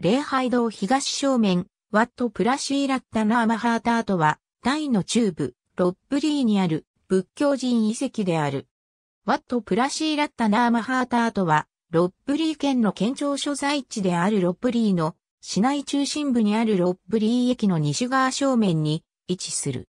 礼拝堂東正面、ワットプラシーラッタナーマハータートは、大の中部、ロッブリーにある仏教人遺跡である。ワットプラシーラッタナーマハータートは、ロッブリー県の県庁所在地であるロッブリーの市内中心部にあるロッブリー駅の西側正面に位置する。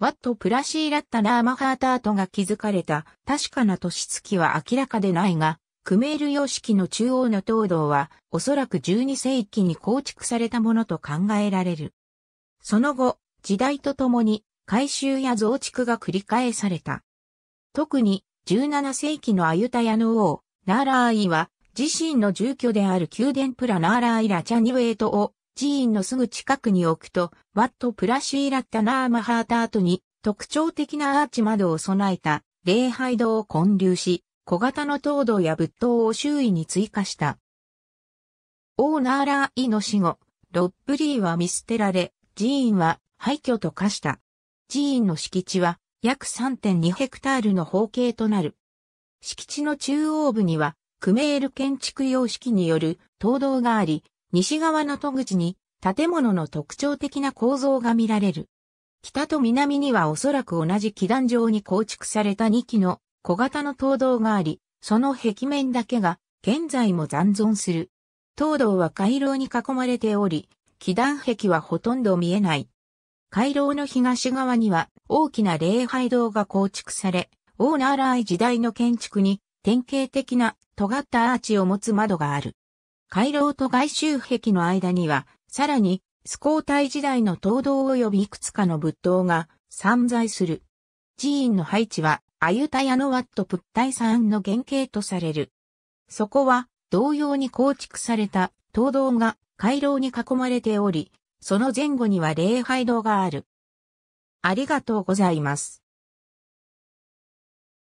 ワット・プラシーラッタ・ナーマハータートが築かれた確かな年月は明らかでないが、クメール様式の中央の東堂は、おそらく12世紀に構築されたものと考えられる。その後、時代とともに、改修や増築が繰り返された。特に、17世紀のアユタヤの王、ナーラーイは、自身の住居である宮殿プラナーラーイラチャニウェイトを、寺院のすぐ近くに置くと、ワットプラシーラッタナーマハータートに、特徴的なアーチ窓を備えた、礼拝堂を建立し、小型の糖度や仏塔を周囲に追加した。オーナーラーイの死後、ロッブリーは見捨てられ、寺院は廃墟と化した。寺院の敷地は約3.2ヘクタールの方形となる。敷地の中央部には、クメール建築様式による灯道があり、西側の戸口に建物の特徴的な構造が見られる。北と南にはおそらく同じ基壇上に構築された2基の小型の灯道があり、その壁面だけが現在も残存する。灯道は回廊に囲まれており、祈壇壁はほとんど見えない。回廊の東側には大きな礼拝堂が構築され、オーナーライ時代の建築に典型的な尖ったアーチを持つ窓がある。回廊と外周壁の間には、さらに、スコータイ時代の灯道及びいくつかの仏塔が散在する。寺院の配置はアユタヤのワットプッタイ山の原型とされる。そこは同様に構築された灯道が回廊に囲まれており、その前後には礼拝堂がある。ありがとうございます。